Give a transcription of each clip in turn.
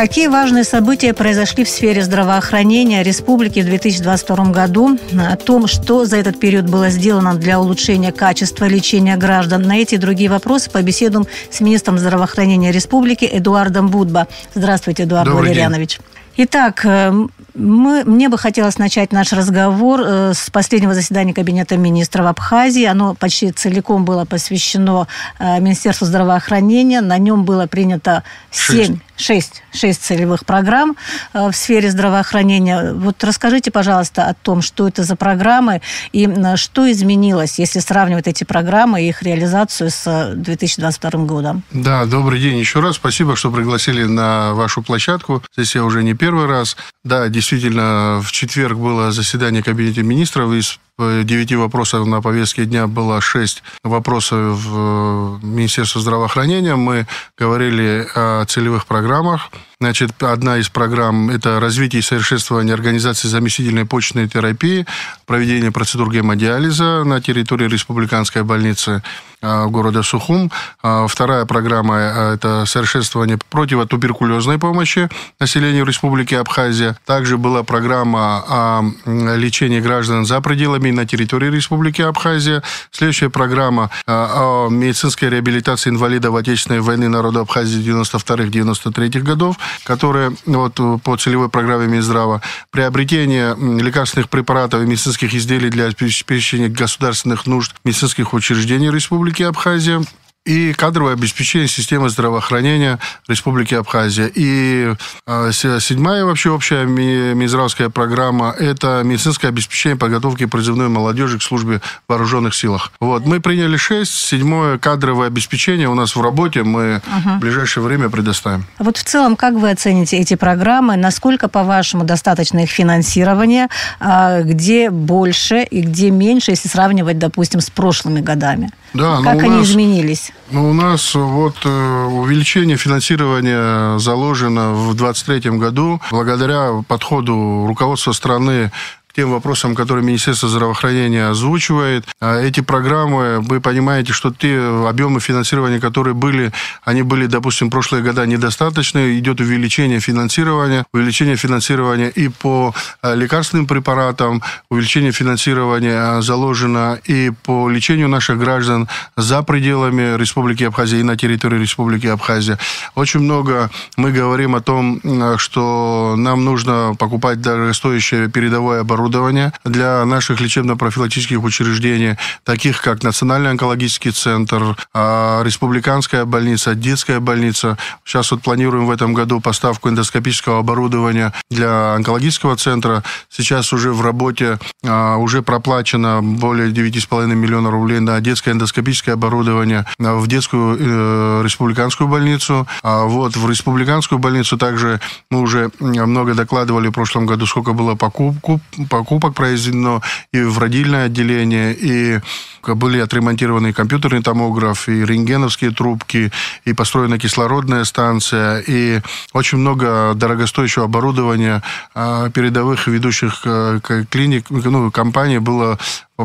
Какие важные события произошли в сфере здравоохранения республики в 2022 году? О том, что за этот период было сделано для улучшения качества лечения граждан, на эти и другие вопросы побеседуем с министром здравоохранения республики Эдуардом Будба. Здравствуйте, Эдуард Добрый Валерьянович. День. Итак, эм, мы, мне бы хотелось начать наш разговор э, с последнего заседания Кабинета министров Абхазии. Оно почти целиком было посвящено э, Министерству здравоохранения. На нем было принято 7, 6, 6 целевых программ э, в сфере здравоохранения. Вот расскажите, пожалуйста, о том, что это за программы и что изменилось, если сравнивать эти программы и их реализацию с 2022 годом. Да, добрый день еще раз. Спасибо, что пригласили на вашу площадку. Здесь я уже не первый раз. Да, действительно Действительно, в четверг было заседание Кабинета министров. Из э, девяти вопросов на повестке дня было шесть вопросов в э, Министерстве здравоохранения. Мы говорили о целевых программах Значит, одна из программ – это развитие и совершенствование организации заместительной почечной терапии, проведение процедур гемодиализа на территории республиканской больницы э, города Сухум. Э, вторая программа э, – это совершенствование противотуберкулезной помощи населению Республики Абхазия. Также была программа о лечении граждан за пределами на территории Республики Абхазия. Следующая программа о медицинской реабилитации инвалидов Отечественной войны народа Абхазии 92-93 годов которые ну, вот, э, по целевой программе Минздрава, приобретение лекарственных препаратов и медицинских изделий для обеспечения государственных нужд медицинских учреждений Республики Абхазия, и кадровое обеспечение системы здравоохранения Республики Абхазия. И а, седьмая вообще общая мизрауская программа – это медицинское обеспечение подготовки призывной молодежи к службе в вооруженных силах. Вот. Мы приняли шесть, седьмое кадровое обеспечение у нас в работе, мы угу. в ближайшее время предоставим. А вот в целом, как вы оцените эти программы? Насколько, по-вашему, достаточно их финансирования? А, где больше и где меньше, если сравнивать, допустим, с прошлыми годами? Да, ну, как они нас... изменились? Ну, у нас вот э, увеличение финансирования заложено в 2023 году благодаря подходу руководства страны тем вопросам, которые Министерство здравоохранения озвучивает. А эти программы, вы понимаете, что те объемы финансирования, которые были, они были, допустим, прошлые года недостаточны. Идет увеличение финансирования, увеличение финансирования и по а, лекарственным препаратам, увеличение финансирования а, заложено и по лечению наших граждан за пределами Республики Абхазия и на территории Республики Абхазия. Очень много мы говорим о том, что нам нужно покупать дорогостоящее передовое оборудование, оборудования для наших лечебно-профилактических учреждений, таких как Национальный онкологический центр, а, Республиканская больница, детская больница. Сейчас вот планируем в этом году поставку эндоскопического оборудования для онкологического центра. Сейчас уже в работе а, уже проплачено более 9,5 миллиона рублей на детское эндоскопическое оборудование а, в детскую э, республиканскую больницу. А вот в республиканскую больницу также мы уже много докладывали в прошлом году, сколько было покупку, покупок произведено и в родильное отделение, и э, были отремонтированы компьютерный томограф, и рентгеновские трубки, и построена кислородная станция, и очень много дорогостоящего оборудования а, передовых ведущих э, клиник, ну, компаний было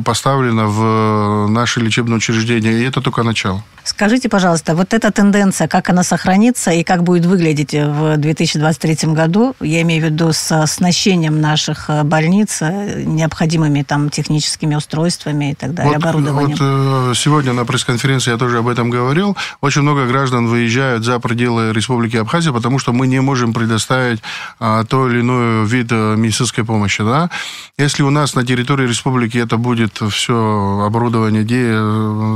поставлено в э, наши лечебные учреждения, и это только начало. Скажите, пожалуйста, вот эта тенденция, как она сохранится и как будет выглядеть э, в 2023 году, я имею в виду с оснащением наших э, больниц необходимыми там техническими устройствами и так далее, вот, оборудованием? Вот сегодня на пресс-конференции я тоже об этом говорил. Очень много граждан выезжают за пределы Республики Абхазия, потому что мы не можем предоставить а, то или иное вид медицинской помощи. Да? Если у нас на территории республики это будет будет все оборудование где э,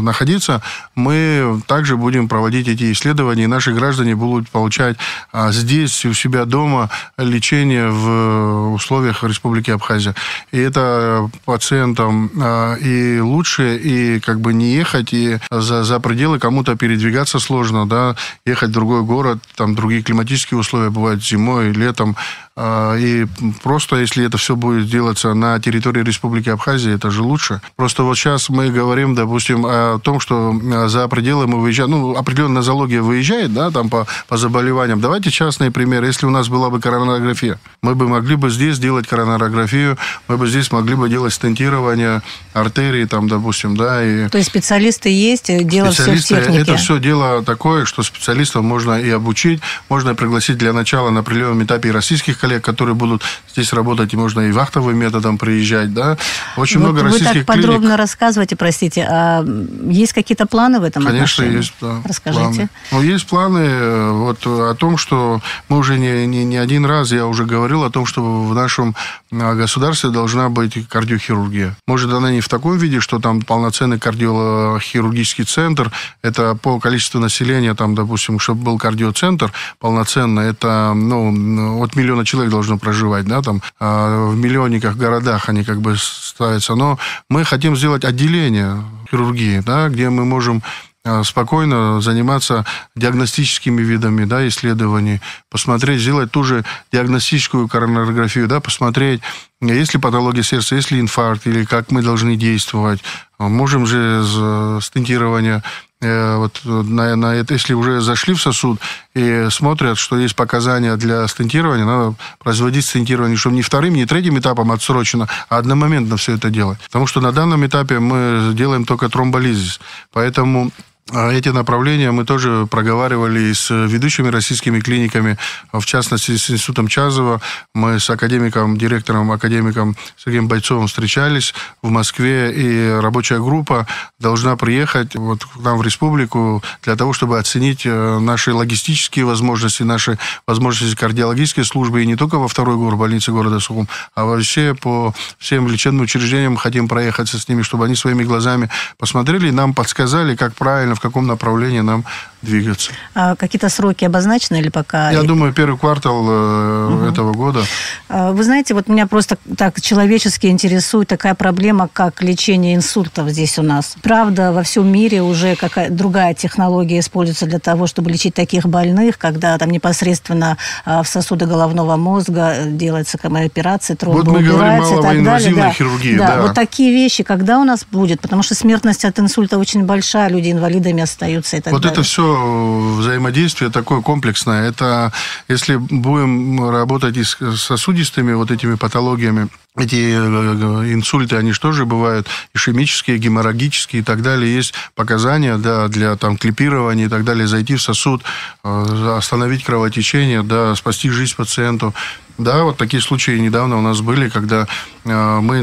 находиться, мы также будем проводить эти исследования, и наши граждане будут получать а, здесь, у себя дома, лечение в э, условиях Республики Абхазия. И это пациентам а, и лучше, и как бы не ехать, и за, за пределы кому-то передвигаться сложно, да, ехать в другой город, там другие климатические условия бывают зимой, летом, а, и просто, если это все будет делаться на территории Республики Абхазия, это же лучше. Просто вот сейчас мы говорим, допустим, о том, что э, за пределы мы выезжаем, ну, определенная залогия выезжает, да, там по, по заболеваниям. Давайте частные примеры. Если у нас была бы коронарография, мы бы могли бы здесь делать коронарографию, мы бы здесь могли бы делать стентирование артерии, там, допустим, да. И... То есть специалисты есть, э, дело специалисты, все в технике. Это все дело такое, что специалистов можно и обучить, можно пригласить для начала на определенном этапе российских коллег, коллег, которые будут здесь работать, и можно и вахтовым методом приезжать, да. Очень вот много вы российских Вы так подробно клиник. рассказываете, простите. А есть какие-то планы в этом Конечно, отношении? есть, да. Расскажите. Планы. Ну, есть планы э, вот э, о том, что мы уже не, не, не один раз, я уже говорил о том, что в нашем а, государстве должна быть кардиохирургия. Может, она не в таком виде, что там полноценный кардиохирургический центр, это по количеству населения, там, допустим, чтобы был кардиоцентр полноценно, это ну, от миллиона человек человек должно проживать, да, там а, в миллионниках городах они как бы ставятся. Но мы хотим сделать отделение хирургии, да, где мы можем а, спокойно заниматься диагностическими видами да, исследований, посмотреть, сделать ту же диагностическую коронарографию, да, посмотреть, есть ли патология сердца, есть ли инфаркт, или как мы должны действовать. Можем же стентирование Э, вот э, на, на это, если уже зашли в сосуд и смотрят, что есть показания для стентирования, надо производить стентирование, чтобы не вторым, не третьим этапом отсрочено, а одномоментно все это делать. Потому что на данном этапе мы делаем только тромболизис. Поэтому а эти направления мы тоже проговаривали с ведущими российскими клиниками, в частности, с Институтом Чазова. Мы с академиком, директором, академиком Сергеем Бойцовым встречались в Москве, и рабочая группа должна приехать вот к нам в республику для того, чтобы оценить э, наши логистические возможности, наши возможности кардиологической службы, и не только во второй гор больнице города Сухум, а вообще по всем лечебным учреждениям хотим проехаться с ними, чтобы они своими глазами посмотрели и нам подсказали, как правильно в каком направлении нам двигаться. А какие-то сроки обозначены или пока? Я думаю, первый квартал угу. этого года. А, вы знаете, вот меня просто так человечески интересует такая проблема, как лечение инсультов здесь у нас. Правда, во всем мире уже какая другая технология используется для того, чтобы лечить таких больных, когда там непосредственно а, в сосуды головного мозга э, делается операция, тромбы вот мы говорим мало и так далее. Да, хирургии, да. да, вот такие вещи, когда у нас будет? Потому что смертность от инсульта очень большая, люди инвалиды видами остаются. И так вот далее. это все взаимодействие такое комплексное. Это если будем работать и с сосудистыми вот этими патологиями, эти э, э, инсульты, они же тоже бывают ишемические, геморрагические и так далее. Есть показания да, для там, клипирования и так далее, зайти в сосуд, э, остановить кровотечение, да, спасти жизнь пациенту. Да, вот такие случаи недавно у нас были, когда э, мы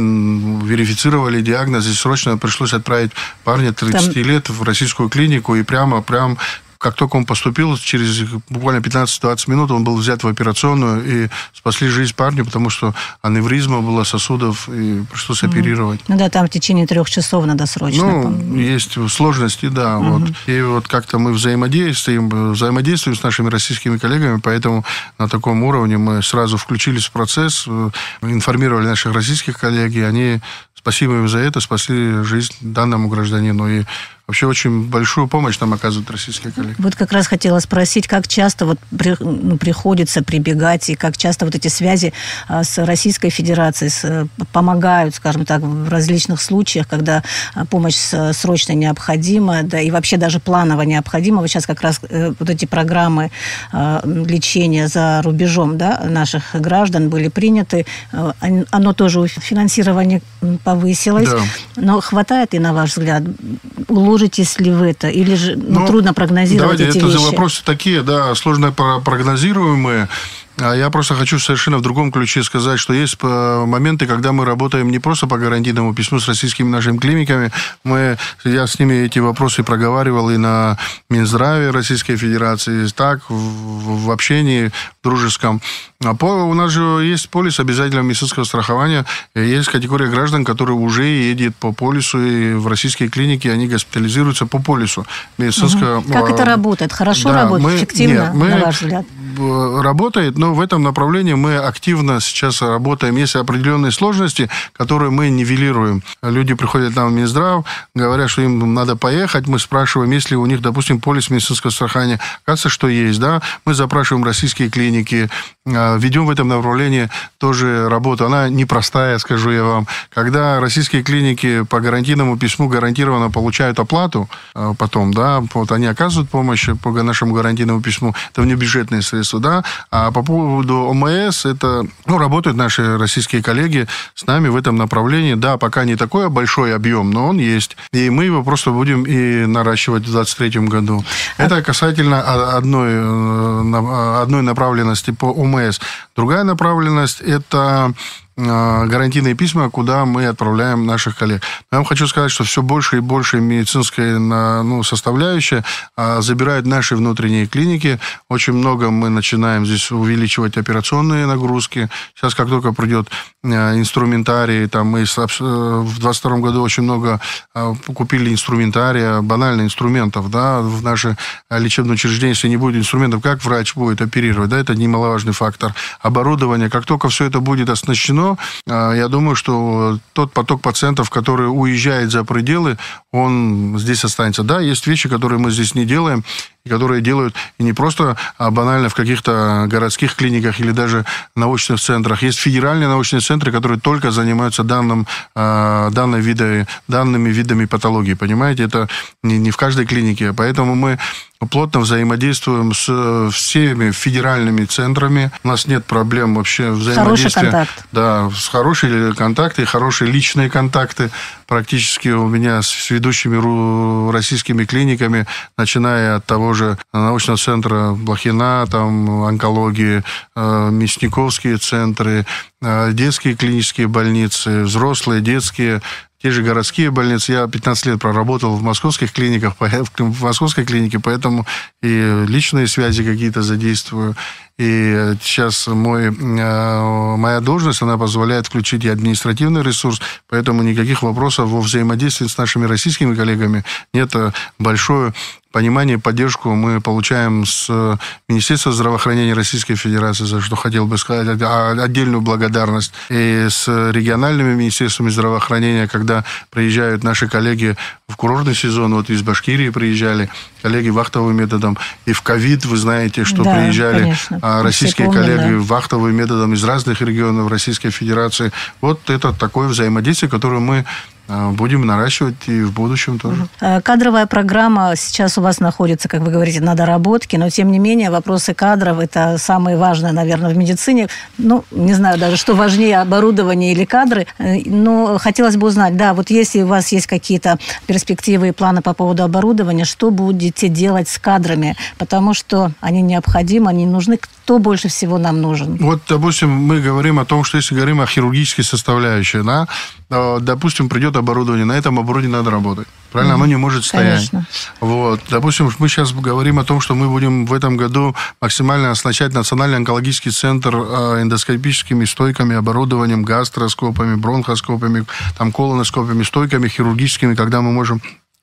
верифицировали диагноз, и срочно пришлось отправить парня 30 Там... лет в российскую клинику, и прямо прям как только он поступил, через буквально 15-20 минут он был взят в операционную и спасли жизнь парню, потому что аневризма была сосудов и пришлось угу. оперировать. Ну да, там в течение трех часов надо срочно. Ну, помню. есть сложности, да. Угу. Вот. И вот как-то мы взаимодействуем, взаимодействуем с нашими российскими коллегами, поэтому на таком уровне мы сразу включились в процесс, э, информировали наших российских коллег, и они, спасибо им за это, спасли жизнь данному гражданину. И Вообще очень большую помощь нам оказывают российские коллеги. Вот как раз хотела спросить, как часто вот при, ну, приходится прибегать, и как часто вот эти связи а, с Российской Федерацией с, э, помогают, скажем так, в различных случаях, когда а, помощь срочно необходима, да, и вообще даже планово необходима. Вот сейчас как раз э, вот эти программы э, лечения за рубежом да, наших граждан были приняты. Э, оно тоже, финансирование повысилось. Да. Но хватает и, на ваш взгляд, улучшения вложитесь ли в это? Или же ну, ну, трудно прогнозировать давайте, эти это вещи? Давайте, это вопросы такие, да, сложно прогнозируемые. А я просто хочу совершенно в другом ключе сказать, что есть э, моменты, когда мы работаем не просто по гарантийному письму с российскими нашими клиниками. Мы, я с ними эти вопросы проговаривал и на Минздраве Российской Федерации, и так, в, в общении дружеском. А по, у нас же есть полис обязательного медицинского страхования. Есть категория граждан, которые уже едет по полису, и в российские клиники они госпитализируются по полису. Медицинского... Угу. Как это э, работает? Хорошо да, работает? Мы... Эффективно, нет, мы... на ваш взгляд? работает, но в этом направлении мы активно сейчас работаем. Есть определенные сложности, которые мы нивелируем. Люди приходят нам в Минздрав, говорят, что им надо поехать. Мы спрашиваем, есть ли у них, допустим, полис медицинского страхования. Кажется, что есть, да. Мы запрашиваем российские клиники, а, ведем в этом направлении тоже работу. Она непростая, скажу я вам. Когда российские клиники по гарантийному письму гарантированно получают оплату а, потом, да, вот они оказывают помощь по нашему гарантийному письму, это внебюджетные средства правительства, да. А по поводу ОМС, это, ну, работают наши российские коллеги с нами в этом направлении. Да, пока не такой а большой объем, но он есть. И мы его просто будем и наращивать в 2023 году. Это касательно одной, э, одной направленности по ОМС. Другая направленность – это Э, гарантийные письма, куда мы отправляем наших коллег. Я вам хочу сказать, что все больше и больше медицинская ну, составляющая а, забирает наши внутренние клиники. Очень много мы начинаем здесь увеличивать операционные нагрузки. Сейчас, как только придет э, инструментарий, там мы э, в 22 году очень много купили инструментария, банально инструментов, да, в наши лечебные учреждения, если не будет инструментов, как врач будет оперировать, да, это немаловажный фактор. Оборудование, как только все это будет оснащено, но а, я думаю, что тот поток пациентов, который уезжает за пределы, он здесь останется. Да, есть вещи, которые мы здесь не делаем, которые делают и не просто а банально в каких-то городских клиниках или даже научных центрах. Есть федеральные научные центры, которые только занимаются данным, а, данным вида, данными видами патологии. Понимаете, это не, не в каждой клинике. Поэтому мы плотно взаимодействуем с всеми федеральными центрами. У нас нет проблем вообще взаимодействия. Хороший контакт. Да, с хорошие контакты, хорошие личные контакты практически у меня с ведущими российскими клиниками, начиная от того же научного центра Блохина, там, онкологии, э, мясниковские центры, э, детские клинические больницы, взрослые, детские, те же городские больницы. Я 15 лет проработал в московских клиниках, в московской клинике, поэтому и личные связи какие-то задействую. И сейчас мой, э, моя должность, она позволяет включить и административный ресурс, поэтому никаких вопросов во взаимодействии с нашими российскими коллегами нет. Большое понимание поддержку мы получаем с э, Министерства здравоохранения Российской Федерации, за что хотел бы сказать отдельную благодарность, и с региональными министерствами здравоохранения, когда приезжают наши коллеги в курортный сезон, вот из Башкирии приезжали коллеги вахтовым методом, и в ковид, вы знаете, что да, приезжали конечно. А, российские помню, коллеги да. вахтовым методом из разных регионов Российской Федерации. Вот это такое взаимодействие, которое мы а, будем наращивать и в будущем тоже. Э, кадровая программа сейчас у вас находится, как вы говорите, на доработке, но тем не менее вопросы кадров это самое важное, наверное, в медицине. Ну, не знаю даже, что важнее, оборудование или кадры, э, но хотелось бы узнать, да, вот если у вас есть какие-то перспективы и планы по поводу оборудования, что будете делать с кадрами? Потому что они необходимы, они нужны кто больше всего нам нужен? Вот, допустим, мы говорим о том, что если говорим о хирургической составляющей, да, допустим, придет оборудование, на этом оборудование надо работать. Правильно, mm-hmm. оно не может стоять. Конечно. Вот, допустим, мы сейчас говорим о том, что мы будем в этом году максимально оснащать Национальный онкологический центр а, эндоскопическими стойками, оборудованием, гастроскопами, бронхоскопами, там, колоноскопами, стойками хирургическими, когда мы можем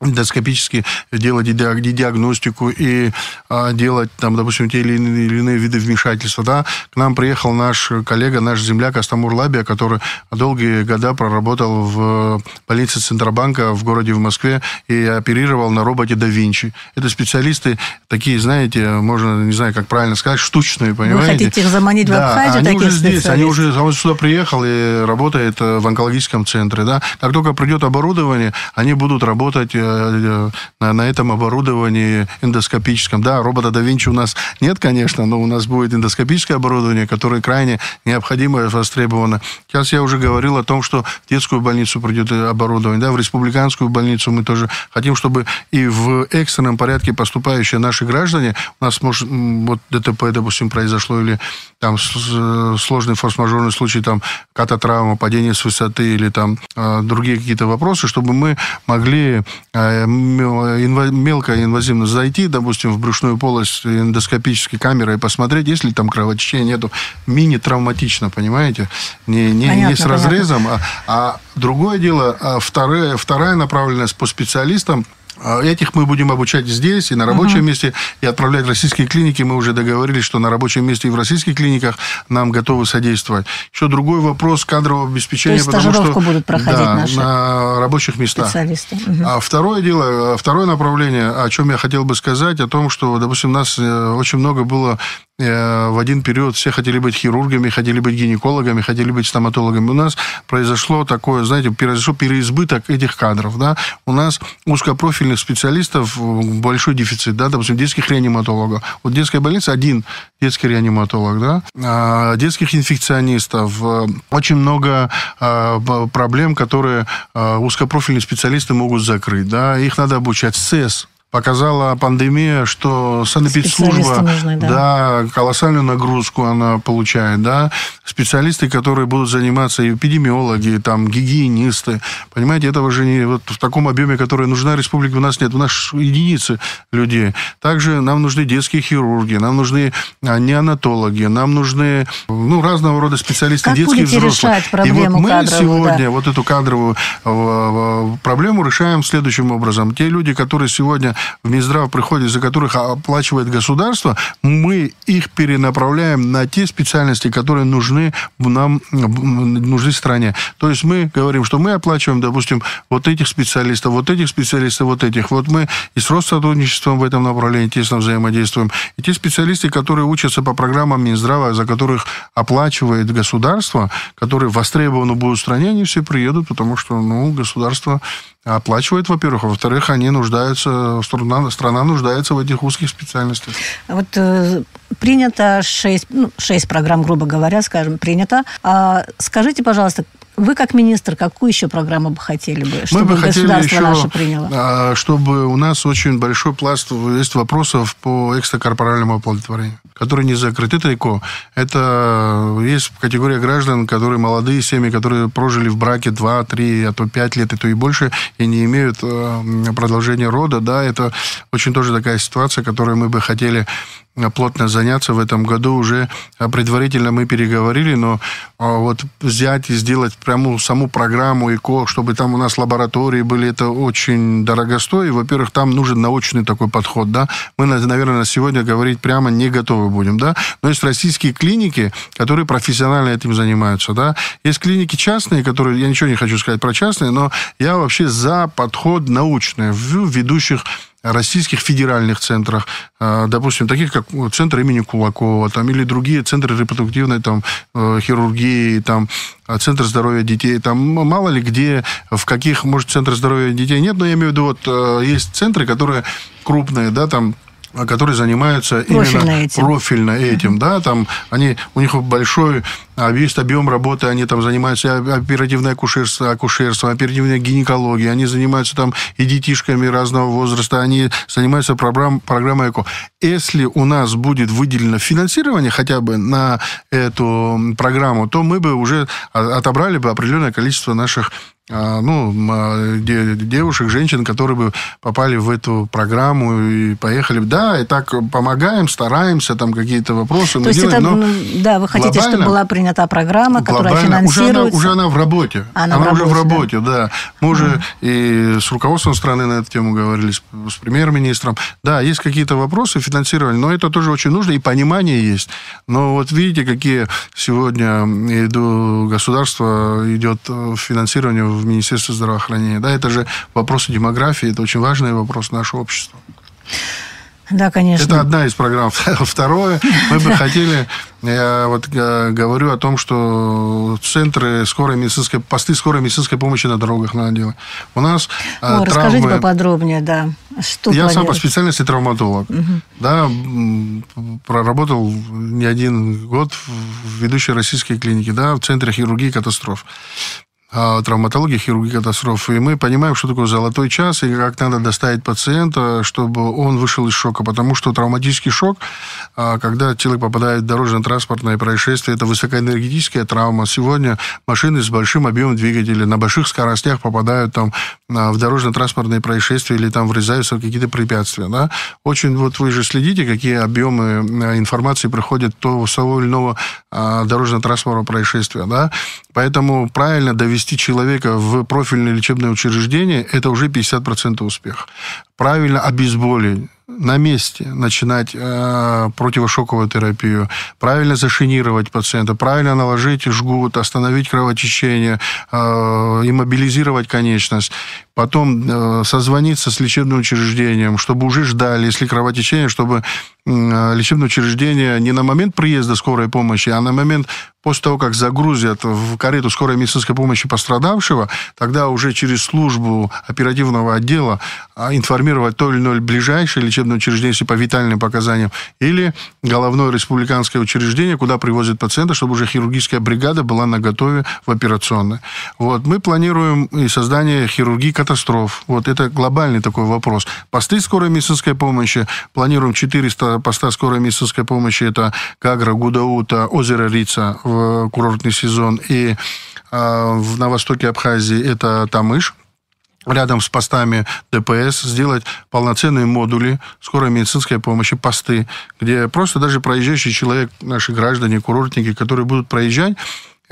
эндоскопически делать и диагностику, и а, делать, там, допустим, те или иные, или иные виды вмешательства. Да? К нам приехал наш коллега, наш земляк Астамур Лабия, который долгие года проработал в полиции Центробанка в городе в Москве и оперировал на роботе да Винчи. Это специалисты такие, знаете, можно, не знаю, как правильно сказать, штучные, понимаете? Вы хотите их заманить да, в Абхазию, они таких уже здесь, они уже он сюда приехал и работает э, в онкологическом центре. Да? Как только придет оборудование, они будут работать э, Э, на, на этом оборудовании эндоскопическом. Да, робота да Винчи у нас нет, конечно, но у нас будет эндоскопическое оборудование, которое крайне необходимо и востребовано. Сейчас я уже говорил о том, что в детскую больницу придет э, оборудование, да, в республиканскую больницу мы тоже хотим, чтобы и в экстренном порядке поступающие наши граждане, у нас, может, вот ДТП, допустим, произошло или там сложный форс-мажорный случай, там кататравма, падение с высоты или там э, другие какие-то вопросы, чтобы мы могли э, мелко инвазивно зайти, допустим, в брюшную полость эндоскопической камерой и посмотреть, если там кровотечения нету, мини-травматично, понимаете? Не, не, понятно, не с разрезом, а, а другое дело, а, второе, вторая направленность по специалистам – а этих мы будем обучать здесь и на рабочем угу. месте, и отправлять в российские клиники. Мы уже договорились, что на рабочем месте и в российских клиниках нам готовы содействовать. Еще другой вопрос кадрового обеспечения. То есть потому что, будут проходить да, наши на рабочих местах. Специалисты. Угу. А второе дело, а второе направление, о чем я хотел бы сказать, о том, что, допустим, нас э, очень много было э, в один период все хотели быть хирургами, хотели быть гинекологами, хотели быть стоматологами. У нас произошло такое, знаете, произошел переизбыток этих кадров. Да? У нас узкопрофильные профильных специалистов э, большой дефицит, да, допустим, детских реаниматологов. Вот детская больница один детский реаниматолог, да, а детских инфекционистов. Э, очень много э, проблем, которые узкопрофильные специалисты могут закрыть, да, их надо обучать. СЭС, показала пандемия, что санэпидслужба нужны, да. да, колоссальную нагрузку она получает, да, специалисты, которые будут заниматься эпидемиологи, там, гигиенисты, понимаете, этого же не, вот в таком объеме, который нужна республике, у нас нет, у нас единицы людей. Также нам нужны детские хирурги, нам нужны а, неонатологи, нам нужны, ну, разного рода специалисты, как детские будете взрослые. решать проблему И вот мы сегодня да. вот эту кадровую э, проблему решаем следующим образом. Те люди, которые сегодня в Минздрав приходят, за которых оплачивает государство, мы их перенаправляем на те специальности, которые нужны нам, нужны стране. То есть мы говорим, что мы оплачиваем, допустим, вот этих специалистов, вот этих специалистов, вот этих. Вот мы и с Россотрудничеством в этом направлении тесно взаимодействуем. И те специалисты, которые учатся по программам Минздрава, за которых оплачивает государство, которые востребованы будут в стране, они все приедут, потому что ну, государство оплачивают, во-первых, а во-вторых, они нуждаются, страна, страна нуждается в этих узких специальностях. А вот э, принято шесть ну, 6 программ, грубо говоря, скажем, принято. А, скажите, пожалуйста, вы как министр, какую еще программу бы хотели бы, чтобы Мы бы государство еще, наше приняло? А, чтобы у нас очень большой пласт есть вопросов по экстракорпоральному оплодотворению которые не закрыты Это Это э, есть категория граждан, которые молодые семьи, которые прожили в браке 2, 3, а то 5 лет, и то и больше, и не имеют э, продолжения рода. Да, это очень тоже такая ситуация, которую мы бы хотели Э, плотно заняться в этом году. Уже э, предварительно мы переговорили, но э, вот взять и сделать прямо саму программу ЭКО, чтобы там у нас лаборатории были, это очень дорогостоит. Во-первых, там нужен научный такой подход, да. Мы, наверное, сегодня говорить прямо не готовы будем, да. Но есть российские клиники, которые профессионально этим занимаются, да. Есть клиники частные, которые, я ничего не хочу сказать про частные, но я вообще за подход научный в ведущих российских федеральных центрах, э, допустим, таких как ну, центр имени Кулакова там, или другие центры репродуктивной там, э, хирургии, там, э, центр здоровья детей. Там мало ли где, в каких, может, центр здоровья детей нет, но я имею в виду, вот есть центры, которые крупные, да, там а которые занимаются профильно именно этим. профильно этим, да, там они, у них большой а, весь объем работы, они там занимаются оперативное акушерство, акушерство, оперативная гинекология, они занимаются там и детишками разного возраста, они занимаются программ, программой ЭКО. Если у нас будет выделено финансирование хотя бы на эту программу, то мы бы уже а, отобрали бы определенное количество наших а, ну, девушек, женщин, которые бы попали в эту программу и поехали. Да, и так помогаем, стараемся, там какие-то вопросы. То есть делаем, это, но да, вы хотите, чтобы была принята программа, которая финансируется? Уже она, уже она в работе. Она, она в работе, уже в работе, да. да. Мы уже mm. и с руководством страны на эту тему говорили, с, с премьер-министром. Да, есть какие-то вопросы финансирования, но это тоже очень нужно, и понимание есть. Но вот видите, какие сегодня иду, государство идет э, в финансирование в Министерстве здравоохранения. Да, это же вопросы демографии, это очень важный вопрос нашего общества. Да, конечно. Это одна из программ. Второе, мы бы хотели, я э, вот э, говорю о том, что центры скорой медицинской, посты скорой медицинской помощи на дорогах надо делать. У нас э, О, травмы... Расскажите поподробнее, да. Что я планируете? сам по специальности травматолог. Угу. Да, проработал не один год в ведущей российской клинике, да, в центре хирургии катастроф. А, травматологии, хирургии катастроф. И мы понимаем, что такое золотой час и как надо доставить пациента, чтобы он вышел из шока. Потому что травматический шок, а, когда человек попадает в дорожно-транспортное происшествие, это высокоэнергетическая травма. Сегодня машины с большим объемом двигателя на больших скоростях попадают там а, в дорожно-транспортные происшествия или там врезаются в какие-то препятствия. Да? Очень вот вы же следите, какие объемы информации приходят то с того или иного дорожно-транспортного происшествия. Да? Поэтому правильно довести отвести человека в профильное лечебное учреждение, это уже 50% успеха. Правильно обезболить на месте начинать э, противошоковую терапию, правильно зашинировать пациента, правильно наложить жгут, остановить кровотечение, э, иммобилизировать конечность, потом э, созвониться с лечебным учреждением, чтобы уже ждали, если кровотечение, чтобы э, лечебное учреждение не на момент приезда скорой помощи, а на момент после того, как загрузят в карету скорой медицинской помощи пострадавшего, тогда уже через службу оперативного отдела а, информировать то или иное ближайшее лечебное учреждение, если по витальным показаниям, или головное республиканское учреждение, куда привозят пациента, чтобы уже хирургическая бригада была на готове в операционной. Вот. Мы планируем и создание хирургии катастроф. Вот это глобальный такой вопрос. Посты скорой медицинской помощи. Планируем 400 поста скорой медицинской помощи. Это Гагра, Гудаута, озеро Рица в курортный сезон. И э, на востоке Абхазии это Тамыш рядом с постами ДПС сделать полноценные модули скорой медицинской помощи, посты, где просто даже проезжающий человек, наши граждане, курортники, которые будут проезжать,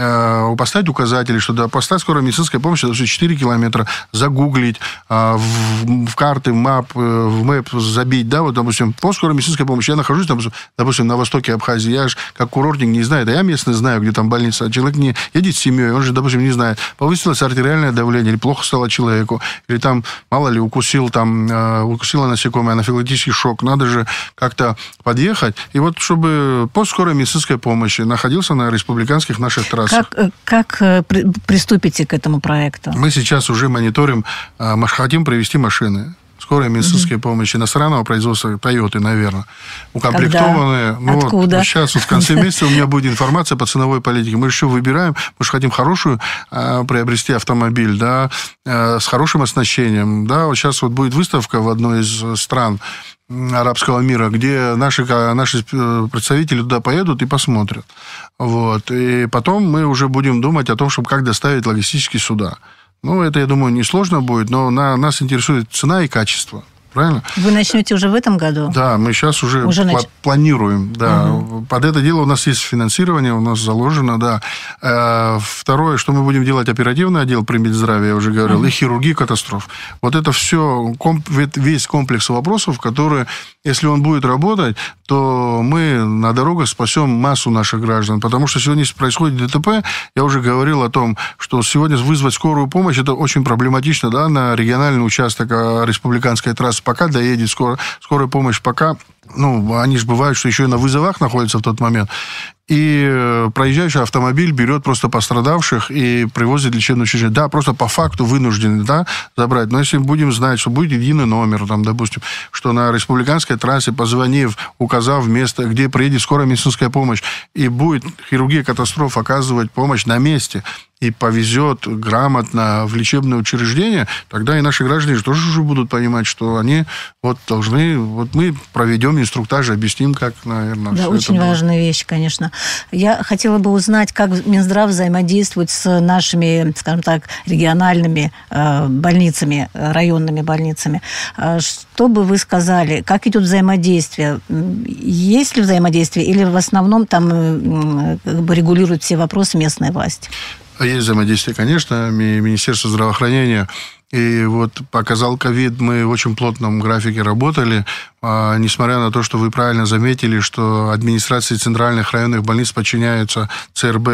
Э, поставить указатели, что да, поставить скорую медицинскую помощь, это 4 километра, загуглить, э, в, в карты, в мап, э, в мэп забить, да, вот, допустим, по скорой медицинской помощи. Я нахожусь, там, допустим, на востоке Абхазии, я же как курортник не знаю, да я местный знаю, где там больница, а человек не едет с семьей, он же, допустим, не знает, повысилось артериальное давление, или плохо стало человеку, или там, мало ли, укусил там, укусила насекомое, анафилактический шок, надо же как-то подъехать, и вот чтобы по скорой медицинской помощи находился на республиканских наших трассах вопроса. Как, э, как э, приступите к этому проекту? Мы сейчас уже мониторим, э, мы хотим провести машины скорой медицинской угу. помощи иностранного производства Toyota, наверное, укомплектованные. Когда? Ну, Откуда? Вот, сейчас, вот в конце месяца у меня будет информация по ценовой политике. Мы еще выбираем, мы же хотим хорошую э, приобрести автомобиль, да, э, с хорошим оснащением, да. Вот сейчас вот будет выставка в одной из стран арабского мира, где наши, наши э, представители туда поедут и посмотрят. Вот. И потом мы уже будем думать о том, чтобы как доставить логистически сюда. Ну, это, я думаю, несложно будет, но на, нас интересует цена и качество. Правильно? Вы начнете уже в этом году? Да, мы сейчас уже, уже нач... планируем. Да. Угу. Под это дело у нас есть финансирование, у нас заложено, да. Э, второе, что мы будем делать, оперативный отдел при Минздраве, я уже говорил, угу. и хирургия катастроф. Вот это все, весь комплекс вопросов, которые если он будет работать, то мы на дорогах спасем массу наших граждан. Потому что сегодня происходит ДТП. Я уже говорил о том, что сегодня вызвать скорую помощь, это очень проблематично, да, на региональный участок а, республиканской трассы пока доедет скоро, скорая помощь, пока ну, они же бывают, что еще и на вызовах находятся в тот момент. И э, проезжающий автомобиль берет просто пострадавших и привозит лечебное учреждение. Да, просто по факту вынуждены да, забрать. Но если будем знать, что будет единый номер, там, допустим, что на республиканской трассе, позвонив, указав место, где приедет скорая медицинская помощь, и будет хирургия катастроф оказывать помощь на месте – и повезет грамотно в лечебное учреждение, тогда и наши граждане тоже уже будут понимать, что они вот должны... Вот мы проведем инструктаж, объясним, как, наверное, Да, очень важная вещь, конечно. Я хотела бы узнать, как Минздрав взаимодействует с нашими, скажем так, региональными э, больницами, районными больницами. Э, что бы вы сказали? Как идет взаимодействие? Есть ли взаимодействие? Или в основном там э, как бы регулируют все вопросы местная власть? А есть взаимодействие, конечно, Министерство здравоохранения. И вот показал ковид, мы в очень плотном графике работали. А, несмотря на то, что вы правильно заметили, что администрации центральных районных больниц подчиняются ЦРБ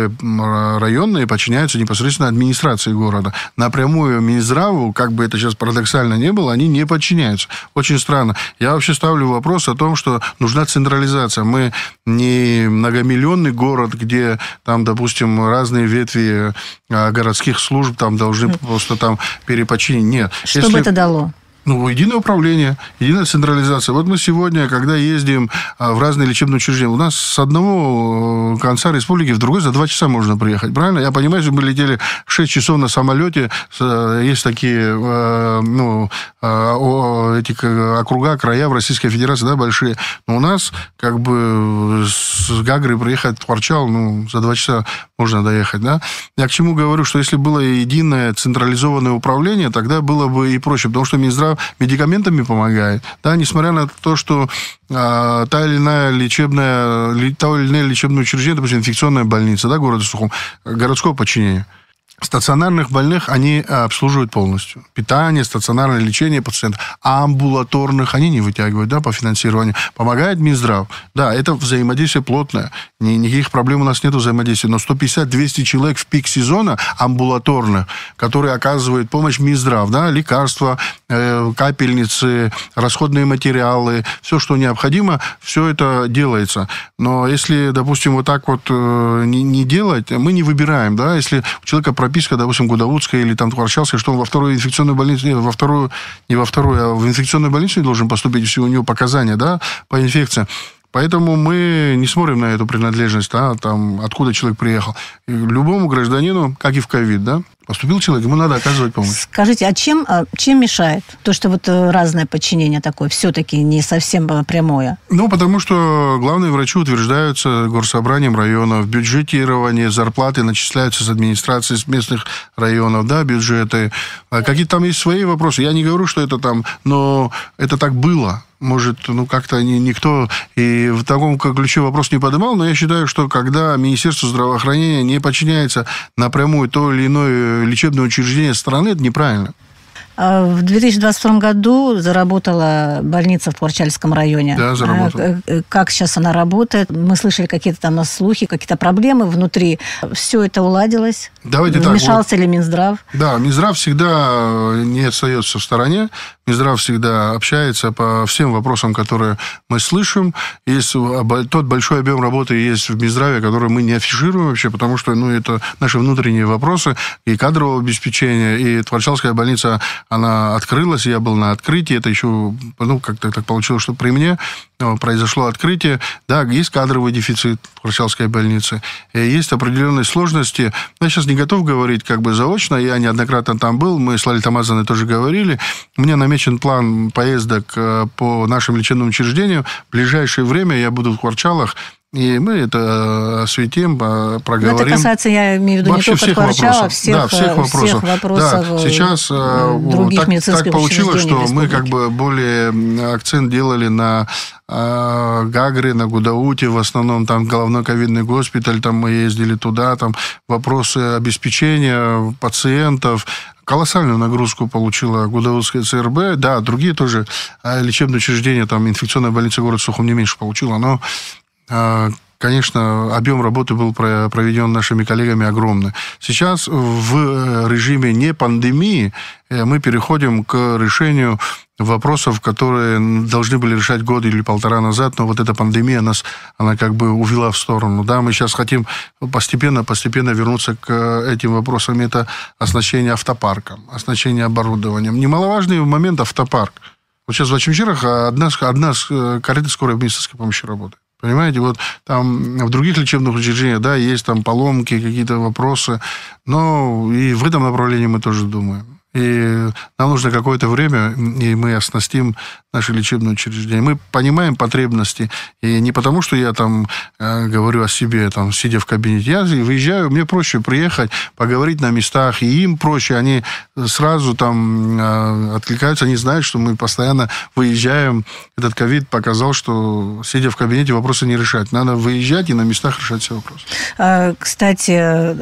районные, подчиняются непосредственно администрации города. Напрямую Минздраву, как бы это сейчас парадоксально не было, они не подчиняются. Очень странно. Я вообще ставлю вопрос о том, что нужна централизация. Мы не многомиллионный город, где там, допустим, разные ветви а, городских служб там должны хм. просто там перепочинить. Нет. Что Если... бы это дало? Ну, единое управление, единая централизация. Вот мы сегодня, когда ездим а, в разные лечебные учреждения, у нас с одного э, конца республики в другой за два часа можно приехать, правильно? Я понимаю, что мы летели 6 часов на самолете, э, есть такие э, ну, эти округа, края в Российской Федерации, да, большие. Но у нас как бы с Гагры приехать в Творчал, ну, за два часа можно доехать, да? Я к чему говорю, что если было единое централизованное управление, тогда было бы и проще, потому что Минздрав медикаментами помогает, да, несмотря на то, что а, та или иная лечебная, то или иное лечебное учреждение, допустим, инфекционная больница, да, города Сухом, городского подчинения. Стационарных больных они э, обслуживают полностью. Питание, стационарное лечение пациента. А амбулаторных они не вытягивают да, по финансированию. Помогает Минздрав. Да, это взаимодействие плотное. Никаких проблем у нас нет взаимодействия. Но 150-200 человек в пик сезона амбулаторных, которые оказывают помощь Минздрав. Да, лекарства, э, капельницы, расходные материалы, все, что необходимо, все это делается. Но если, допустим, вот так вот э, не, не делать, мы не выбираем. Да, если у человека прописка, допустим, Гудаутская или там Творчалская, что он во вторую инфекционную больницу, нет, во вторую, не во вторую, а в инфекционную больницу не должен поступить, если у него показания, да, по инфекции. Поэтому мы не смотрим на эту принадлежность, да, там, откуда человек приехал. И любому гражданину, как и в ковид, да, поступил человек, ему надо оказывать помощь. Скажите, а чем, а, чем мешает то, что вот э, разное подчинение такое, все-таки не совсем а, прямое? Ну, потому что главные врачи утверждаются горсобранием районов, бюджетирование, зарплаты начисляются с администрации, с местных районов, да, бюджеты. А какие-то там есть свои вопросы. Я не говорю, что это там, но это так было может, ну, как-то никто и в таком ключе вопрос не поднимал, но я считаю, что когда Министерство здравоохранения не подчиняется напрямую то или иное э, лечебное учреждение страны, это неправильно. А, в 2022 году заработала больница в Порчальском районе. Да, а, заработала. Э, э, как сейчас она работает? Мы слышали какие-то там слухи, какие-то проблемы внутри. Все это уладилось. Давайте так. Вмешался вот. ли Минздрав? Да, Минздрав всегда э, не остается в стороне. Минздрав всегда общается по всем вопросам, которые мы слышим. Есть тот большой объем работы есть в Минздраве, который мы не афишируем вообще, потому что ну, это наши внутренние вопросы и кадрового обеспечения, и Творчалская больница, она открылась, я был на открытии, это еще, ну, как-то так получилось, что при мне э, произошло открытие. Да, есть кадровый дефицит Творчалской больницы, э, есть определенные сложности. Я сейчас не готов говорить как бы заочно. Я неоднократно там был. Мы с Лали Тамазаной тоже говорили. Мне намечен план поездок э, по нашим лечебным учреждениям. В ближайшее время я буду в Курчалах. И мы это э, осветим, проговорим. Э, но это касается, я имею в виду, Вообще не только всех вопросов. А всех, да, всех вопросов. Э, всех вопросов да, сейчас других так, так получилось, что мы как бы более акцент делали на Гагре, на Гудауте, в основном там головной ковидный госпиталь, там мы ездили туда, там вопросы обеспечения пациентов, колоссальную нагрузку получила Гудаутская ЦРБ. Да, другие тоже лечебные учреждения, там инфекционная больница города Сухом не меньше получила, но а, конечно, объем работы был проведен нашими коллегами огромный. Сейчас в э, режиме не пандемии э, мы переходим к решению вопросов, которые должны были решать год или полтора назад, но вот эта пандемия нас, она как бы увела в сторону. Да, мы сейчас хотим постепенно-постепенно вернуться к э, этим вопросам. Это оснащение автопарком, оснащение оборудованием. Немаловажный момент автопарк. Вот сейчас в Ачимчирах одна, одна карета скорой медицинской помощи работает. Понимаете, вот там в других лечебных учреждениях, да, есть там поломки, какие-то вопросы, но и в этом направлении мы тоже думаем и нам нужно какое-то время, и мы оснастим наши лечебные учреждения. Мы понимаем потребности, и не потому, что я там э, говорю о себе, там, сидя в кабинете. Я выезжаю, мне проще приехать, поговорить на местах, и им проще. Они сразу там э, откликаются, они знают, что мы постоянно выезжаем. Этот ковид показал, что сидя в кабинете вопросы не решать. Надо выезжать и на местах решать все вопросы. А, кстати,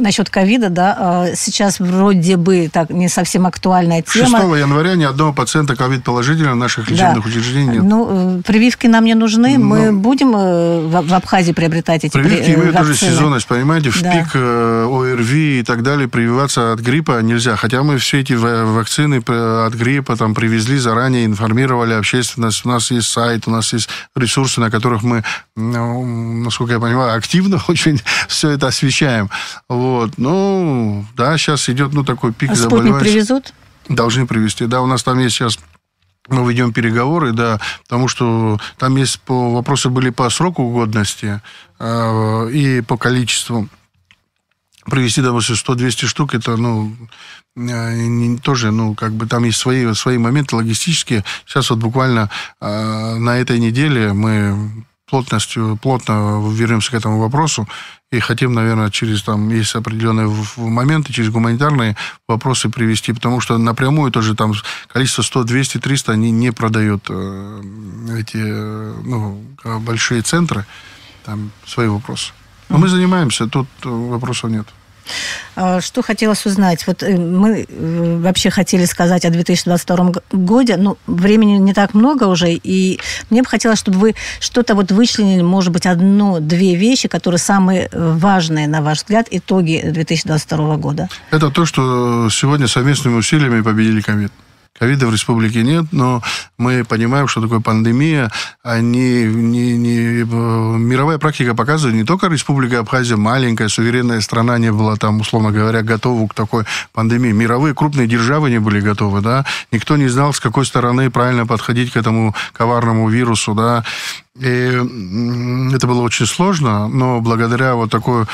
насчет ковида, да, а, сейчас вроде бы так не совсем актуальная тема. 6 января ни одного пациента ковид положительного наших лечебных да. учреждений нет. Ну, э, прививки нам не нужны. Но... Ну, мы ну. будем э, в Абхазии приобретать эти прививки. Прививки э, имеют тоже сезонность, понимаете? В да. пик ОРВИ и так далее прививаться от гриппа нельзя. Хотя мы все эти вакцины от гриппа там привезли заранее, информировали общественность. У нас есть сайт, у нас есть ресурсы, на которых мы, ну, насколько я понимаю, активно очень все это освещаем. Вот. Ну, да, сейчас идет ну, такой пик Спутник заболеваний. Привезут? Должны привезти. Да, у нас там есть сейчас мы ведем переговоры, да, потому что там есть по, вопросы были по сроку годности э, и по количеству. Привезти, допустим, 100-200 штук, это, ну, э, не, тоже, ну, как бы там есть свои, свои моменты логистические. Сейчас вот буквально э, на этой неделе мы плотностью, плотно вернемся к этому вопросу и хотим, наверное, через там есть определенные моменты, через гуманитарные вопросы привести, потому что напрямую тоже там количество 100, 200, 300 они не продают э, эти ну, большие центры, там свои вопросы. Но mm-hmm. мы занимаемся, тут э, вопросов нет. А, что хотелось узнать? Вот э, мы э, вообще хотели сказать о 2022 году, но времени не так много уже, и мне бы хотелось, чтобы вы что-то вот вычленили, может быть, одну две вещи, которые самые э, важные, на ваш взгляд, итоги 2022 года. Это то, что сегодня совместными усилиями победили комитет. Ковида в республике нет, но мы понимаем, что такое пандемия. Они, не, не, э, мировая практика показывает, не только республика Абхазия маленькая, суверенная страна не была там, условно говоря, готова к такой пандемии. Мировые крупные державы не были готовы, да. Никто не знал, с какой стороны правильно подходить к этому коварному вирусу, да. И это было очень сложно, но благодаря вот такой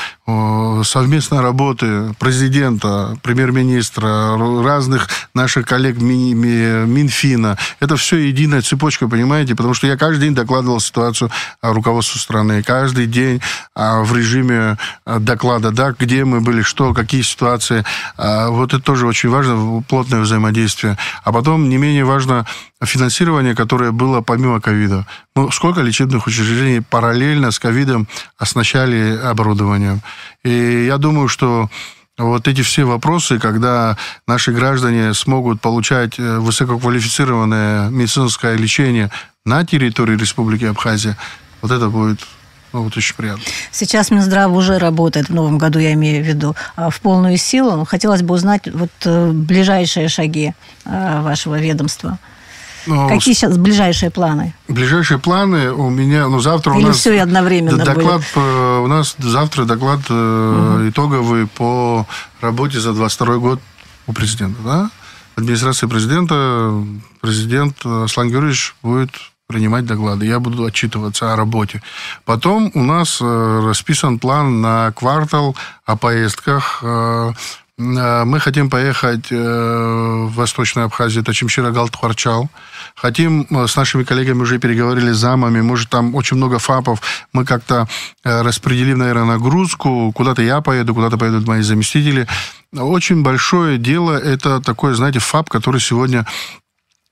совместной работе президента, премьер-министра, разных наших коллег Минфина, это все единая цепочка, понимаете? Потому что я каждый день докладывал ситуацию а, руководству страны, каждый день а, в режиме а, доклада, да, где мы были, что, какие ситуации. Вот это тоже очень важно, плотное взаимодействие. А потом, не менее важно, финансирование, которое было помимо ковида. Ну, сколько лечебных учреждений параллельно с ковидом оснащали оборудованием? И я думаю, что вот эти все вопросы, когда наши граждане смогут получать э, высококвалифицированное медицинское лечение на территории Республики Абхазия, вот это будет ну, вот очень приятно. Сейчас Минздрав уже работает, в новом году я имею в виду, а, в полную силу. Хотелось бы узнать вот э, ближайшие шаги э, вашего ведомства. Ну, Какие сейчас ближайшие планы? Ближайшие планы у меня, ну завтра Или у нас все одновременно доклад, по, у нас завтра доклад угу. итоговый по работе за 22 год у президента, да? Администрации президента, президент Аслан Георгиевич будет принимать доклады. Я буду отчитываться о работе. Потом у нас э, расписан план на квартал о поездках э, Э, мы хотим поехать э, в Восточную Абхазию, это Чемчирагал Тхварчал. Хотим, э, с нашими коллегами уже переговорили с замами, может, там очень много фапов. Мы как-то распределим, наверное, нагрузку. Куда-то я поеду, куда-то поедут мои заместители. Очень большое дело, это такое, знаете, фап, который сегодня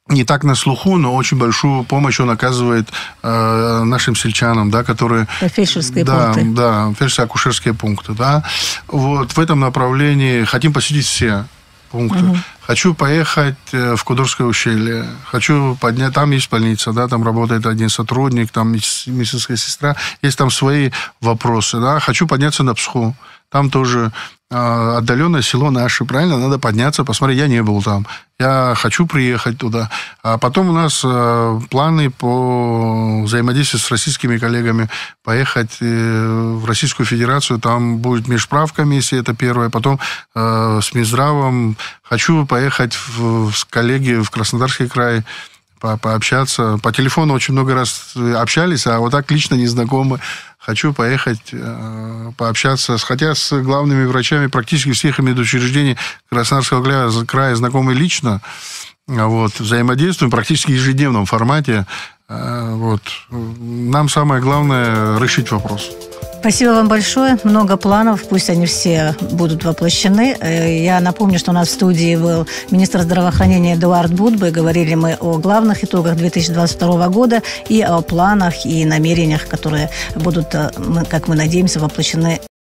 не так на слуху, но очень большую помощь он оказывает э, нашим сельчанам, да, которые... Фельдшерские да, пункты. Да, фельдшерско-акушерские пункты, да. Вот в этом направлении хотим посетить все пункты. Угу. Хочу поехать э, в Кудорское ущелье. Хочу поднять... Там есть больница, да, там работает один сотрудник, там медицинская сестра. Есть там свои вопросы, да. Хочу подняться на Псху. Там тоже а, отдаленное село наше, правильно? Надо подняться, посмотреть. Я не был там. Я хочу приехать туда. А потом у нас э, планы по взаимодействию с российскими коллегами поехать э, в Российскую Федерацию. Там будет межправ комиссия, это первое. Потом э, с Минздравом. Хочу поехать в, с коллеги в Краснодарский край по пообщаться. По телефону очень много раз э, общались, а вот так лично незнакомы. Хочу поехать э, пообщаться. Хотя с главными врачами практически всех медучреждений Краснодарского края, края знакомы лично. Вот, взаимодействуем практически в ежедневном формате. Э, вот. Нам самое главное решить вопрос. Спасибо вам большое. Много планов. Пусть они все будут воплощены. Э, я напомню, что у нас в студии был министр здравоохранения Эдуард Будбы. Говорили мы о главных итогах 2022 года и о планах и намерениях, которые будут, э, как мы надеемся, воплощены